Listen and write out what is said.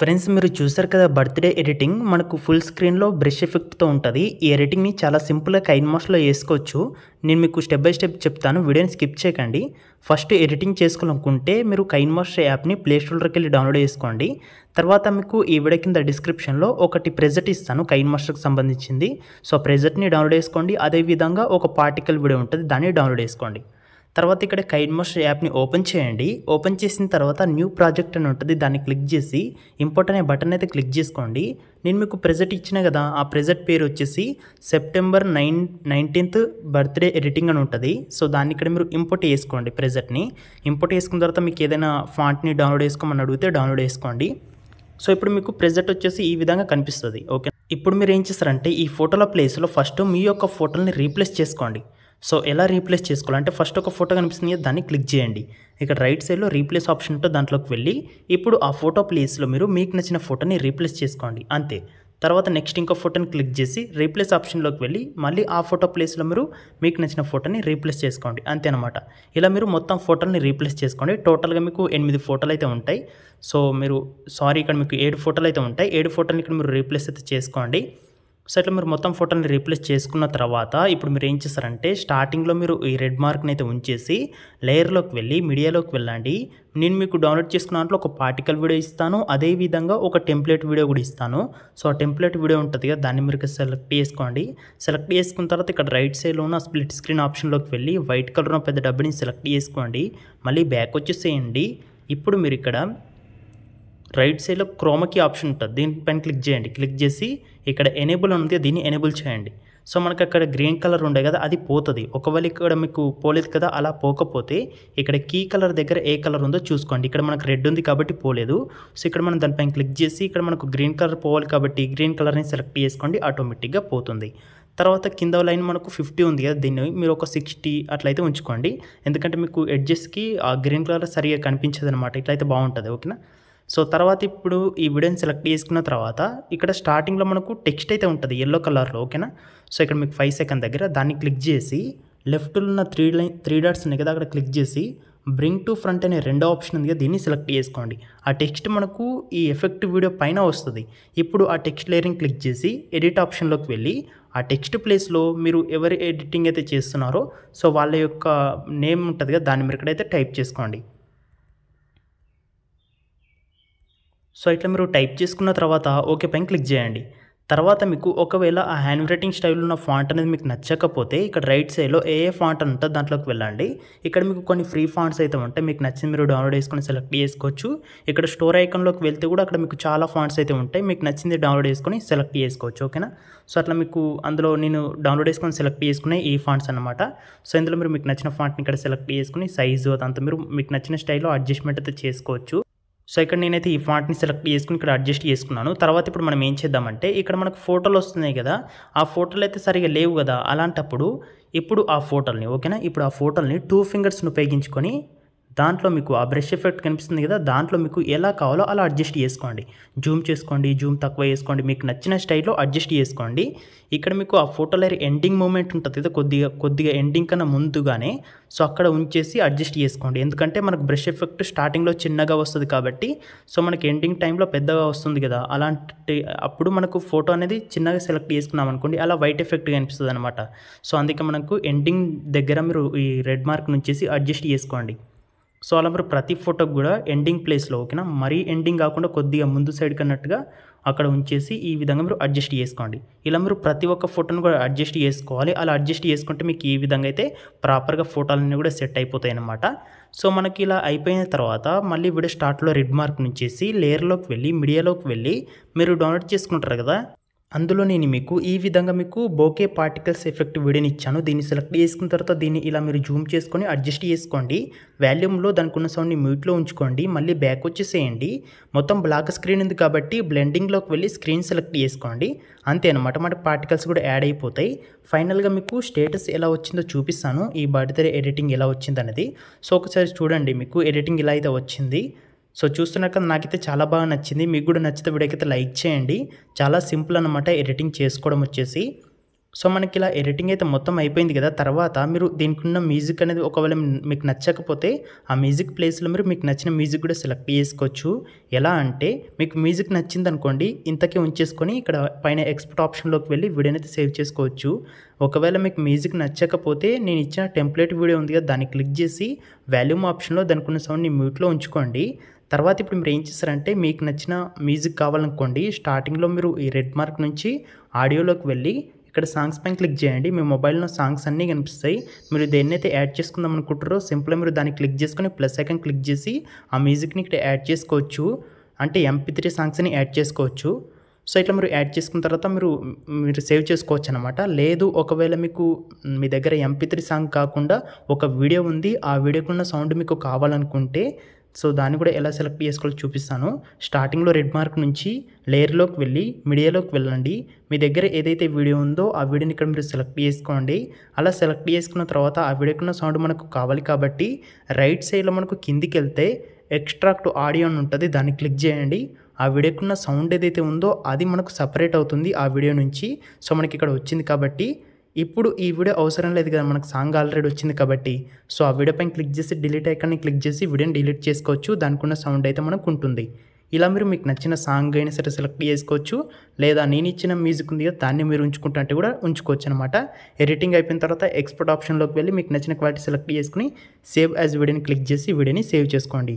friends మీరు చూసారు కదా బర్త్డే ఎడిటింగ్ మనకు ఫుల్ స్క్రీన్లో బ్రష్ ఎఫెక్ట్తో ఉంటుంది ఈ ఎడిటింగ్ని చాలా సింపుల్గా కైన్ మాస్లో వేసుకోవచ్చు నేను మీకు స్టెప్ బై స్టెప్ చెప్తాను వీడియోని స్కిప్ చేయకండి ఫస్ట్ ఎడిటింగ్ చేసుకోవాలనుకుంటే మీరు కైన్ మాస్ యాప్ని ప్లే స్టోర్కి వెళ్ళి డౌన్లోడ్ చేసుకోండి తర్వాత మీకు ఈ వీడియో కింద డిస్క్రిప్షన్లో ఒకటి ప్రెజెంట్ ఇస్తాను కైన్ మాస్టర్కి సంబంధించింది సో ప్రెజెంట్ని డౌన్లోడ్ చేసుకోండి అదేవిధంగా ఒక పార్టికల్ వీడియో ఉంటుంది దాన్ని డౌన్లోడ్ చేసుకోండి తర్వాత ఇక్కడ కైడ్ మాస్టర్ యాప్ని ఓపెన్ చేయండి ఓపెన్ చేసిన తర్వాత న్యూ ప్రాజెక్ట్ అని ఉంటుంది దాన్ని క్లిక్ చేసి ఇంపోర్ట్ అనే బటన్ అయితే క్లిక్ చేసుకోండి నేను మీకు ప్రెజెంట్ ఇచ్చిన కదా ఆ ప్రెజెంట్ పేరు వచ్చేసి September nine nineteenth birthday editing అని ఉంటుంది సో దాన్ని ఇక్కడ మీరు ఇంపోర్ట్ చేసుకోండి ప్రెజెంట్ని ఇంపోర్ట్ చేసుకున్న తర్వాత మీకు ఏదైనా ఫాంట్ని డౌన్లోడ్ చేసుకోమని అడిగితే డౌన్లోడ్ చేసుకోండి సో ఇప్పుడు మీకు ప్రెజెంట్ వచ్చేసి ఈ విధంగా కనిపిస్తుంది ఓకే ఇప్పుడు మీరు ఏం చేస్తారంటే ఈ ఫోటోల ప్లేస్లో ఫస్ట్ మీ యొక్క ఫోటోని రీప్లేస్ చేసుకోండి సో ఎలా రీప్లేస్ చేసుకోవాలంటే ఫస్ట్ ఒక ఫోటో కనిపిస్తుంది దాన్ని క్లిక్ చేయండి ఇక్కడ రైట్ సైడ్లో రీప్లేస్ ఆప్షన్ ఉంటే దాంట్లోకి వెళ్ళి ఇప్పుడు ఆ ఫోటో ప్లేస్లో మీరు మీకు నచ్చిన ఫోటోని రీప్లేస్ చేసుకోండి అంతే తర్వాత నెక్స్ట్ ఇంకో ఫోటోని క్లిక్ చేసి రీప్లేస్ ఆప్షన్లోకి వెళ్ళి మళ్ళీ ఆ ఫోటో ప్లేస్లో మీరు మీకు నచ్చిన ఫోటోని రీప్లేస్ చేసుకోండి అంతే అనమాట ఇలా మీరు మొత్తం ఫోటోని రీప్లేస్ చేసుకోండి టోటల్గా మీకు ఎనిమిది ఫోటోలు అయితే ఉంటాయి సో మీరు సారీ ఇక్కడ మీకు ఏడు ఫోటోలు అయితే ఉంటాయి ఏడు ఫోటోని ఇక్కడ మీరు రీప్లేస్ అయితే చేసుకోండి సో ఇట్లా మీరు మొత్తం ఫోటోని రీప్లేస్ చేసుకున్న తర్వాత ఇప్పుడు మీరు ఏం చేస్తారంటే స్టార్టింగ్లో మీరు ఈ రెడ్ మార్క్ని అయితే ఉంచేసి లేయర్లోకి వెళ్ళి మీడియాలోకి వెళ్ళండి నేను మీకు డౌన్లోడ్ చేసుకున్న దాంట్లో ఒక పార్టికల్ వీడియో ఇస్తాను అదేవిధంగా ఒక టెంప్లెట్ వీడియో కూడా ఇస్తాను సో ఆ టెంప్లెట్ వీడియో ఉంటుంది కదా దాన్ని మీరు సెలెక్ట్ చేసుకోండి సెలెక్ట్ చేసుకున్న తర్వాత ఇక్కడ రైట్ సైడ్లో ఉన్న స్ప్లిట్ స్క్రీన్ ఆప్షన్లోకి వెళ్ళి వైట్ కలర్ ఉన్న పెద్ద డబ్బుని సెలెక్ట్ చేసుకోండి మళ్ళీ బ్యాక్ వచ్చేసేయండి ఇప్పుడు మీరు ఇక్కడ రైట్ సైడ్లో క్రోమకి ఆప్షన్ ఉంటుంది దీనిపైన క్లిక్ చేయండి క్లిక్ చేసి ఇక్కడ ఎనేబుల్ ఉంది దీన్ని ఎనేబుల్ చేయండి సో మనకు అక్కడ గ్రీన్ కలర్ ఉండే కదా అది పోతుంది ఒకవేళ ఇక్కడ మీకు పోలేదు కదా అలా పోకపోతే ఇక్కడ కీ కలర్ దగ్గర ఏ కలర్ ఉందో చూసుకోండి ఇక్కడ మనకు రెడ్ ఉంది కాబట్టి పోలేదు సో ఇక్కడ మనం దానిపైన క్లిక్ చేసి ఇక్కడ మనకు గ్రీన్ కలర్ పోవాలి కాబట్టి గ్రీన్ కలర్ని సెలెక్ట్ చేసుకోండి ఆటోమేటిక్గా పోతుంది తర్వాత కింద లైన్ మనకు ఫిఫ్టీ ఉంది కదా దీన్ని మీరు ఒక సిక్స్టీ అట్లయితే ఉంచుకోండి ఎందుకంటే మీకు ఎడ్జెస్కి ఆ గ్రీన్ కలర్ సరిగా కనిపించదు అనమాట ఇట్లయితే బాగుంటుంది ఓకేనా సో తర్వాత ఇప్పుడు ఈ వీడియోని సెలెక్ట్ చేసుకున్న తర్వాత ఇక్కడ స్టార్టింగ్లో మనకు టెక్స్ట్ అయితే ఉంటుంది ఎల్లో కలర్లో ఓకేనా సో ఇక్కడ మీకు ఫైవ్ సెకండ్ దగ్గర దాన్ని క్లిక్ చేసి లెఫ్ట్లో ఉన్న త్రీ లైన్ త్రీ డాట్స్ ఉన్నాయి కదా అక్కడ క్లిక్ చేసి బ్రింగ్ టు ఫ్రంట్ అనే రెండో ఆప్షన్ ఉంది కదా దీన్ని సెలెక్ట్ చేసుకోండి ఆ టెక్స్ట్ మనకు ఈ ఎఫెక్ట్ వీడియో పైన వస్తుంది ఇప్పుడు ఆ టెక్స్ట్ లేరింగ్ క్లిక్ చేసి ఎడిట్ ఆప్షన్లోకి వెళ్ళి ఆ టెక్స్ట్ ప్లేస్లో మీరు ఎవరి ఎడిటింగ్ అయితే చేస్తున్నారో సో వాళ్ళ యొక్క నేమ్ ఉంటుంది కదా దాన్ని మీరు ఇక్కడైతే టైప్ చేసుకోండి సో ఇట్లా మీరు టైప్ చేసుకున్న తర్వాత ఓకే పైన క్లిక్ చేయండి తర్వాత మీకు ఒకవేళ ఆ హ్యాండ్ రైటింగ్ స్టైల్ ఉన్న ఫాంట్ అనేది మీకు నచ్చకపోతే ఇక్కడ రైట్ సైడ్లో ఏ ఏ ఫాంట్ అని ఉంటుందో దాంట్లోకి వెళ్ళండి ఇక్కడ మీకు కొన్ని ఫ్రీ ఫాంట్స్ అయితే ఉంటాయి మీకు నచ్చింది మీరు డౌన్లోడ్ చేసుకొని సెలెక్ట్ చేసుకోవచ్చు ఇక్కడ స్టోర్ ఐకన్లోకి వెళ్తే కూడా అక్కడ మీకు చాలా ఫాంట్స్ అయితే ఉంటాయి మీకు నచ్చింది డౌన్లోడ్ చేసుకొని సెలెక్ట్ చేసుకోవచ్చు ఓకేనా సో అట్లా మీకు అందులో నేను డౌన్లోడ్ చేసుకొని సెలెక్ట్ చేసుకునే ఈ ఫాంట్స్ అనమాట సో ఇందులో మీరు మీకు నచ్చిన ఫాంట్ని ఇక్కడ సెలెక్ట్ చేసుకుని సైజు అదంతా మీరు మీకు నచ్చిన స్టైల్లో అడ్జస్ట్మెంట్ అయితే చేసుకోవచ్చు సో ఇక్కడ నేనైతే ఈ ఫాంట్ని సెలెక్ట్ చేసుకుని ఇక్కడ అడ్జస్ట్ చేసుకున్నాను తర్వాత ఇప్పుడు మనం ఏం చేద్దామంటే ఇక్కడ మనకు ఫోటోలు వస్తున్నాయి కదా ఆ ఫోటోలు అయితే సరిగా లేవు కదా అలాంటప్పుడు ఇప్పుడు ఆ ఫోటోల్ని ఓకేనా ఇప్పుడు ఆ ఫోటోల్ని టూ ఫింగర్స్ని ఉపయోగించుకొని దాంట్లో మీకు ఆ బ్రష్ ఎఫెక్ట్ కనిపిస్తుంది కదా దాంట్లో మీకు ఎలా కావాలో అలా అడ్జస్ట్ చేసుకోండి జూమ్ చేసుకోండి జూమ్ తక్కువ చేసుకోండి మీకు నచ్చిన స్టైల్లో అడ్జస్ట్ చేసుకోండి ఇక్కడ మీకు ఆ ఫోటో లైర్ ఎండింగ్ మూమెంట్ ఉంటుంది కదా కొద్దిగా కొద్దిగా ఎండింగ్ కన్నా ముందుగానే సో అక్కడ ఉంచేసి అడ్జస్ట్ చేసుకోండి ఎందుకంటే మనకు బ్రష్ ఎఫెక్ట్ స్టార్టింగ్లో చిన్నగా వస్తుంది కాబట్టి సో మనకి ఎండింగ్ టైంలో పెద్దగా వస్తుంది కదా అలాంటి అప్పుడు మనకు ఫోటో అనేది చిన్నగా సెలెక్ట్ చేసుకున్నాం అనుకోండి అలా వైట్ ఎఫెక్ట్ కనిపిస్తుంది అనమాట సో అందుకే మనకు ఎండింగ్ దగ్గర మీరు ఈ రెడ్ మార్క్ నుంచేసి అడ్జస్ట్ చేసుకోండి సో అలా మరి ప్రతి ఫోటోకి కూడా ఎండింగ్ ప్లేస్లో ఓకేనా మరీ ఎండింగ్ కాకుండా కొద్దిగా ముందు సైడ్ కన్నట్టుగా అక్కడ ఉంచేసి ఈ విధంగా మీరు అడ్జస్ట్ చేసుకోండి ఇలా మీరు ప్రతి ఒక్క ఫోటోను కూడా అడ్జస్ట్ చేసుకోవాలి అలా అడ్జస్ట్ చేసుకుంటే మీకు ఈ విధంగా అయితే ప్రాపర్గా ఫోటోలన్నీ కూడా సెట్ అయిపోతాయి అన్నమాట సో మనకి ఇలా అయిపోయిన తర్వాత మళ్ళీ వీడియో స్టార్ట్లో రెడ్ మార్క్ నుంచేసి లేయర్లోకి వెళ్ళి మీడియాలోకి వెళ్ళి మీరు డౌన్లోడ్ చేసుకుంటారు కదా అందులో నేను మీకు ఈ విధంగా మీకు బోకే పార్టికల్స్ ఎఫెక్ట్ వీడియోని ఇచ్చాను దీన్ని సెలెక్ట్ చేసుకున్న తర్వాత దీన్ని ఇలా మీరు జూమ్ చేసుకొని అడ్జస్ట్ చేసుకోండి వాల్యూమ్లో దానికి ఉన్న సౌండ్ని మ్యూట్లో ఉంచుకోండి మళ్ళీ బ్యాక్ వచ్చేసేయండి మొత్తం బ్లాక్ స్క్రీన్ ఉంది కాబట్టి బ్లెండింగ్లోకి వెళ్ళి స్క్రీన్ సెలెక్ట్ చేసుకోండి అంతే అనమాట మాట పార్టికల్స్ కూడా యాడ్ అయిపోతాయి ఫైనల్గా మీకు స్టేటస్ ఎలా వచ్చిందో చూపిస్తాను ఈ బాడితెర ఎడిటింగ్ ఎలా వచ్చిందనేది సో ఒకసారి చూడండి మీకు ఎడిటింగ్ ఇలా అయితే వచ్చింది సో చూస్తున్నాక నాకైతే చాలా బాగా నచ్చింది మీకు కూడా నచ్చితే వీడియోకైతే లైక్ చేయండి చాలా సింపుల్ అనమాట ఎడిటింగ్ చేసుకోవడం వచ్చేసి సో మనకి ఇలా ఎడిటింగ్ అయితే మొత్తం అయిపోయింది కదా తర్వాత మీరు దీనికి ఉన్న మ్యూజిక్ అనేది ఒకవేళ మీకు నచ్చకపోతే ఆ మ్యూజిక్ ప్లేస్లో మీరు మీకు నచ్చిన మ్యూజిక్ కూడా సెలెక్ట్ చేసుకోవచ్చు ఎలా అంటే మీకు మ్యూజిక్ నచ్చింది అనుకోండి ఇంతకే ఉంచేసుకొని ఇక్కడ పైన ఎక్స్పర్ట్ ఆప్షన్లోకి వెళ్ళి వీడియోని అయితే సేవ్ చేసుకోవచ్చు ఒకవేళ మీకు మ్యూజిక్ నచ్చకపోతే నేను ఇచ్చిన టెంప్లెట్ వీడియో ఉంది కదా దాన్ని క్లిక్ చేసి వాల్యూమ్ ఆప్షన్లో దానికి ఉన్న సౌండ్ని మ్యూట్లో ఉంచుకోండి తర్వాత ఇప్పుడు మీరు ఏం చేస్తారంటే మీకు నచ్చిన మ్యూజిక్ కావాలనుకోండి స్టార్టింగ్లో మీరు ఈ రెడ్ మార్క్ నుంచి ఆడియోలోకి వెళ్ళి ఇక్కడ సాంగ్స్ పైన క్లిక్ చేయండి మీ మొబైల్లో సాంగ్స్ అన్నీ కనిపిస్తాయి మీరు దేన్నైతే యాడ్ చేసుకుందాం అనుకుంటారో సింపుల్గా మీరు దాన్ని క్లిక్ చేసుకుని ప్లస్ ఐకన్ క్లిక్ చేసి ఆ మ్యూజిక్ని ఇక్కడ యాడ్ చేసుకోవచ్చు అంటే ఎంపీ త్రీ సాంగ్స్ని యాడ్ చేసుకోవచ్చు సో ఇట్లా మీరు యాడ్ చేసుకున్న తర్వాత మీరు మీరు సేవ్ చేసుకోవచ్చు అనమాట లేదు ఒకవేళ మీకు మీ దగ్గర ఎంపీ త్రీ సాంగ్ కాకుండా ఒక వీడియో ఉంది ఆ వీడియోకున్న సౌండ్ మీకు కావాలనుకుంటే సో దాన్ని కూడా ఎలా సెలెక్ట్ చేసుకోవాలో చూపిస్తాను స్టార్టింగ్లో రెడ్ మార్క్ నుంచి లేయర్లోకి వెళ్ళి మీడియాలోకి వెళ్ళండి మీ దగ్గర ఏదైతే వీడియో ఉందో ఆ వీడియోని ఇక్కడ మీరు సెలెక్ట్ చేసుకోండి అలా సెలెక్ట్ చేసుకున్న తర్వాత ఆ వీడియోకున్న సౌండ్ మనకు కావాలి కాబట్టి రైట్ సైడ్లో మనకు కిందికి వెళ్తే ఎక్స్ట్రాక్ట్ ఆడియో అని ఉంటుంది దాన్ని క్లిక్ చేయండి ఆ వీడియోకున్న సౌండ్ ఏదైతే ఉందో అది మనకు సపరేట్ అవుతుంది ఆ వీడియో నుంచి సో మనకి ఇక్కడ వచ్చింది కాబట్టి ఇప్పుడు ఈ వీడియో అవసరం లేదు కదా మనకు సాంగ్ ఆల్రెడీ వచ్చింది కాబట్టి సో ఆ వీడియో పైన క్లిక్ చేసి డిలీట్ ఐకాన్ని క్లిక్ చేసి వీడియోని డిలీట్ చేసుకోవచ్చు దానికున్న సౌండ్ అయితే మనకు ఉంటుంది ఇలా మీరు మీకు నచ్చిన సాంగ్ అయినా సరే సెలెక్ట్ చేసుకోవచ్చు లేదా నేను ఇచ్చిన మ్యూజిక్ ఉంది కదా దాన్ని మీరు ఉంచుకుంటుంటే కూడా ఉంచుకోవచ్చు అనమాట ఎడిటింగ్ అయిపోయిన తర్వాత ఎక్స్పోర్ట్ ఆప్షన్లోకి వెళ్ళి మీకు నచ్చిన క్వాలిటీ సెలెక్ట్ చేసుకుని సేవ్ యాజ్ వీడియోని క్లిక్ చేసి వీడియోని సేవ్ చేసుకోండి